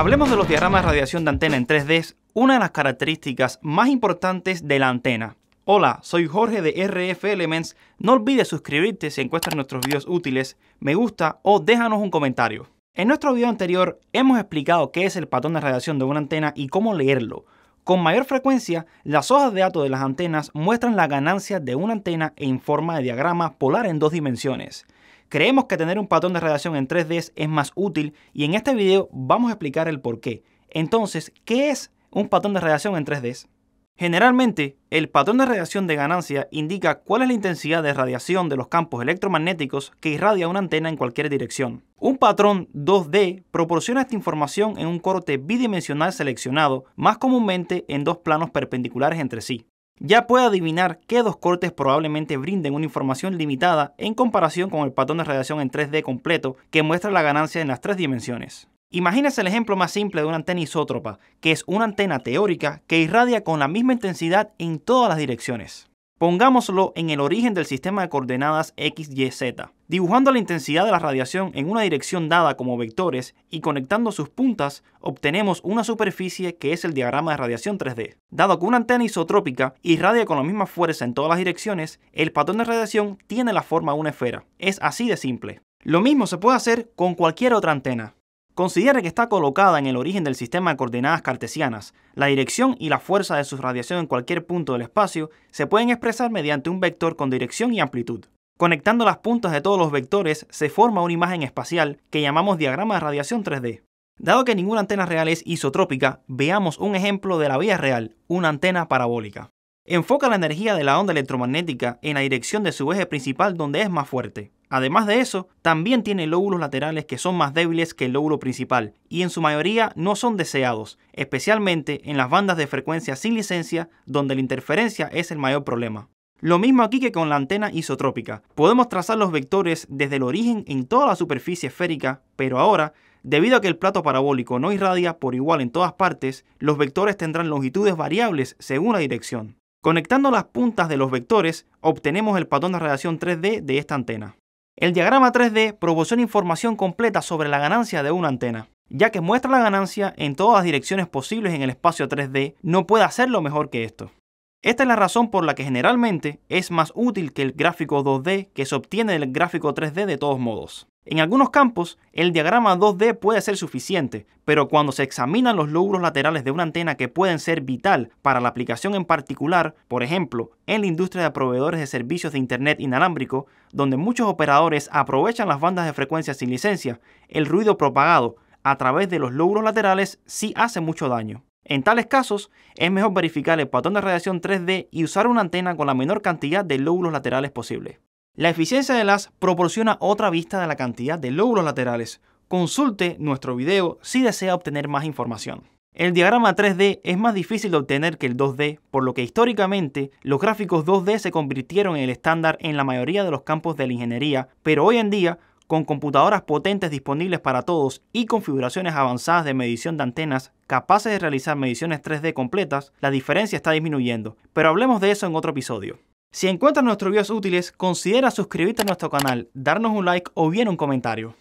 Hablemos de los diagramas de radiación de antena en 3D, una de las características más importantes de la antena. Hola, soy Jorge de RF Elements. No olvides suscribirte si encuentras nuestros videos útiles, me gusta o déjanos un comentario. En nuestro video anterior hemos explicado qué es el patrón de radiación de una antena y cómo leerlo. Con mayor frecuencia, las hojas de datos de las antenas muestran la ganancia de una antena en forma de diagrama polar en dos dimensiones. Creemos que tener un patrón de radiación en 3D es más útil y en este video vamos a explicar el por qué. Entonces, ¿qué es un patrón de radiación en 3D? Generalmente, el patrón de radiación de ganancia indica cuál es la intensidad de radiación de los campos electromagnéticos que irradia una antena en cualquier dirección. Un patrón 2D proporciona esta información en un corte bidimensional seleccionado, más comúnmente en dos planos perpendiculares entre sí ya puede adivinar qué dos cortes probablemente brinden una información limitada en comparación con el patrón de radiación en 3D completo que muestra la ganancia en las tres dimensiones. Imagínese el ejemplo más simple de una antena isótropa, que es una antena teórica que irradia con la misma intensidad en todas las direcciones. Pongámoslo en el origen del sistema de coordenadas x, y, z, dibujando la intensidad de la radiación en una dirección dada como vectores y conectando sus puntas, obtenemos una superficie que es el diagrama de radiación 3D. Dado que una antena isotrópica irradia con la misma fuerza en todas las direcciones, el patrón de radiación tiene la forma de una esfera. Es así de simple. Lo mismo se puede hacer con cualquier otra antena. Considere que está colocada en el origen del sistema de coordenadas cartesianas. La dirección y la fuerza de su radiación en cualquier punto del espacio se pueden expresar mediante un vector con dirección y amplitud. Conectando las puntas de todos los vectores se forma una imagen espacial que llamamos diagrama de radiación 3D. Dado que ninguna antena real es isotrópica, veamos un ejemplo de la vía real, una antena parabólica. Enfoca la energía de la onda electromagnética en la dirección de su eje principal donde es más fuerte. Además de eso, también tiene lóbulos laterales que son más débiles que el lóbulo principal y en su mayoría no son deseados, especialmente en las bandas de frecuencia sin licencia donde la interferencia es el mayor problema. Lo mismo aquí que con la antena isotrópica. Podemos trazar los vectores desde el origen en toda la superficie esférica, pero ahora, debido a que el plato parabólico no irradia por igual en todas partes, los vectores tendrán longitudes variables según la dirección. Conectando las puntas de los vectores, obtenemos el patrón de radiación 3D de esta antena. El diagrama 3D proporciona información completa sobre la ganancia de una antena, ya que muestra la ganancia en todas las direcciones posibles en el espacio 3D, no puede hacerlo mejor que esto. Esta es la razón por la que generalmente es más útil que el gráfico 2D que se obtiene del gráfico 3D de todos modos. En algunos campos, el diagrama 2D puede ser suficiente, pero cuando se examinan los lóbulos laterales de una antena que pueden ser vital para la aplicación en particular, por ejemplo, en la industria de proveedores de servicios de Internet inalámbrico, donde muchos operadores aprovechan las bandas de frecuencia sin licencia, el ruido propagado a través de los lóbulos laterales sí hace mucho daño. En tales casos, es mejor verificar el patrón de radiación 3D y usar una antena con la menor cantidad de lóbulos laterales posible. La eficiencia de las proporciona otra vista de la cantidad de lóbulos laterales. Consulte nuestro video si desea obtener más información. El diagrama 3D es más difícil de obtener que el 2D, por lo que históricamente los gráficos 2D se convirtieron en el estándar en la mayoría de los campos de la ingeniería, pero hoy en día, con computadoras potentes disponibles para todos y configuraciones avanzadas de medición de antenas capaces de realizar mediciones 3D completas, la diferencia está disminuyendo, pero hablemos de eso en otro episodio. Si encuentras nuestros videos útiles, considera suscribirte a nuestro canal, darnos un like o bien un comentario.